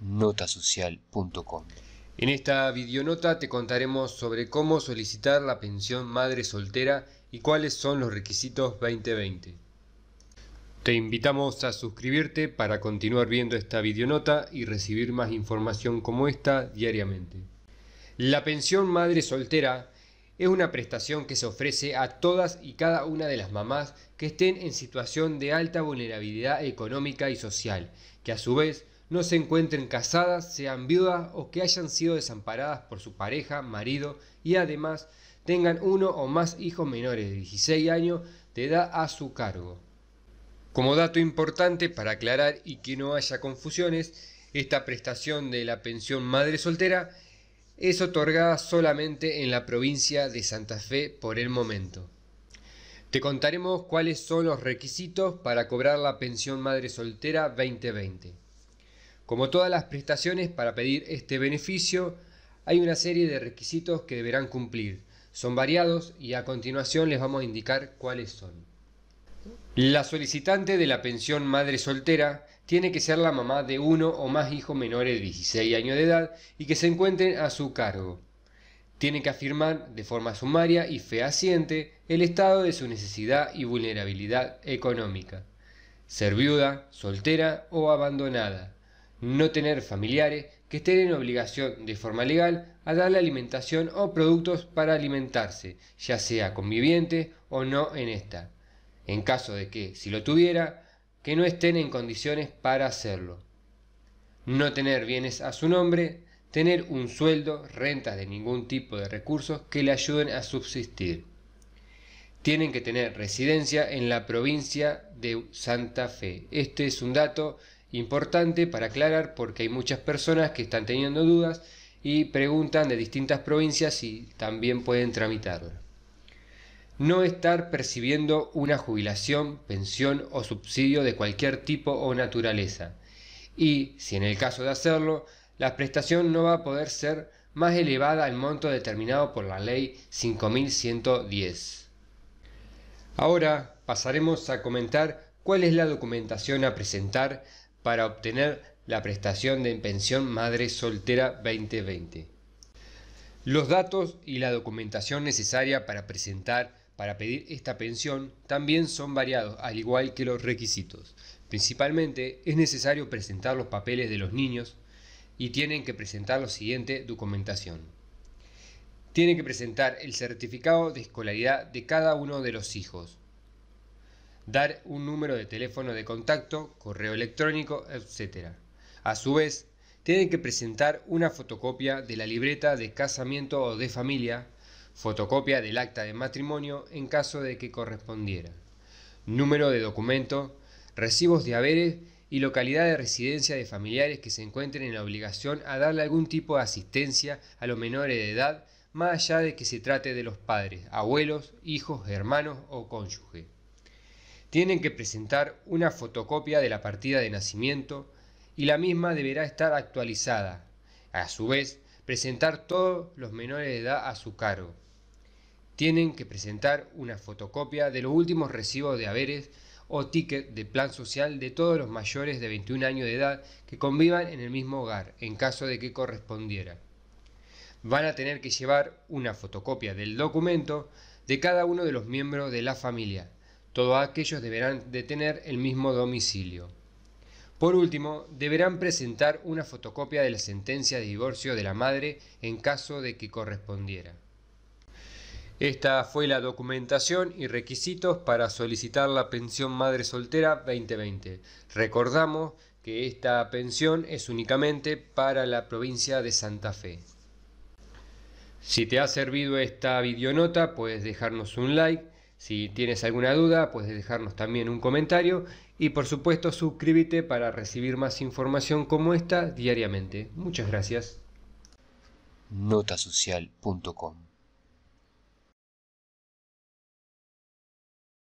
notasocial.com. En esta videonota te contaremos sobre cómo solicitar la pensión madre soltera y cuáles son los requisitos 2020. Te invitamos a suscribirte para continuar viendo esta videonota y recibir más información como esta diariamente. La pensión madre soltera es una prestación que se ofrece a todas y cada una de las mamás que estén en situación de alta vulnerabilidad económica y social, que a su vez no se encuentren casadas, sean viudas o que hayan sido desamparadas por su pareja, marido y además tengan uno o más hijos menores de 16 años de edad a su cargo. Como dato importante para aclarar y que no haya confusiones, esta prestación de la pensión madre soltera es otorgada solamente en la provincia de Santa Fe por el momento. Te contaremos cuáles son los requisitos para cobrar la pensión madre soltera 2020. Como todas las prestaciones para pedir este beneficio, hay una serie de requisitos que deberán cumplir. Son variados y a continuación les vamos a indicar cuáles son. La solicitante de la pensión madre soltera tiene que ser la mamá de uno o más hijos menores de 16 años de edad y que se encuentren a su cargo. Tiene que afirmar de forma sumaria y fehaciente el estado de su necesidad y vulnerabilidad económica. Ser viuda, soltera o abandonada no tener familiares que estén en obligación de forma legal a darle alimentación o productos para alimentarse, ya sea conviviente o no en esta, en caso de que, si lo tuviera, que no estén en condiciones para hacerlo. No tener bienes a su nombre, tener un sueldo, rentas de ningún tipo de recursos que le ayuden a subsistir. Tienen que tener residencia en la provincia de Santa Fe. Este es un dato importante para aclarar porque hay muchas personas que están teniendo dudas y preguntan de distintas provincias si también pueden tramitarlo. No estar percibiendo una jubilación, pensión o subsidio de cualquier tipo o naturaleza. Y, si en el caso de hacerlo, la prestación no va a poder ser más elevada al monto determinado por la ley 5110. Ahora pasaremos a comentar cuál es la documentación a presentar para obtener la prestación de pensión madre soltera 2020. Los datos y la documentación necesaria para presentar para pedir esta pensión también son variados, al igual que los requisitos. Principalmente es necesario presentar los papeles de los niños y tienen que presentar la siguiente documentación. Tienen que presentar el certificado de escolaridad de cada uno de los hijos, dar un número de teléfono de contacto, correo electrónico, etc. A su vez, tienen que presentar una fotocopia de la libreta de casamiento o de familia, fotocopia del acta de matrimonio en caso de que correspondiera, número de documento, recibos de haberes y localidad de residencia de familiares que se encuentren en la obligación a darle algún tipo de asistencia a los menores de edad, más allá de que se trate de los padres, abuelos, hijos, hermanos o cónyuge. Tienen que presentar una fotocopia de la partida de nacimiento y la misma deberá estar actualizada. A su vez, presentar todos los menores de edad a su cargo. Tienen que presentar una fotocopia de los últimos recibos de haberes o ticket de plan social de todos los mayores de 21 años de edad que convivan en el mismo hogar, en caso de que correspondiera. Van a tener que llevar una fotocopia del documento de cada uno de los miembros de la familia, todos aquellos deberán de tener el mismo domicilio. Por último, deberán presentar una fotocopia de la sentencia de divorcio de la madre en caso de que correspondiera. Esta fue la documentación y requisitos para solicitar la pensión madre soltera 2020. Recordamos que esta pensión es únicamente para la provincia de Santa Fe. Si te ha servido esta videonota, puedes dejarnos un like si tienes alguna duda, puedes dejarnos también un comentario y por supuesto suscríbete para recibir más información como esta diariamente. Muchas gracias.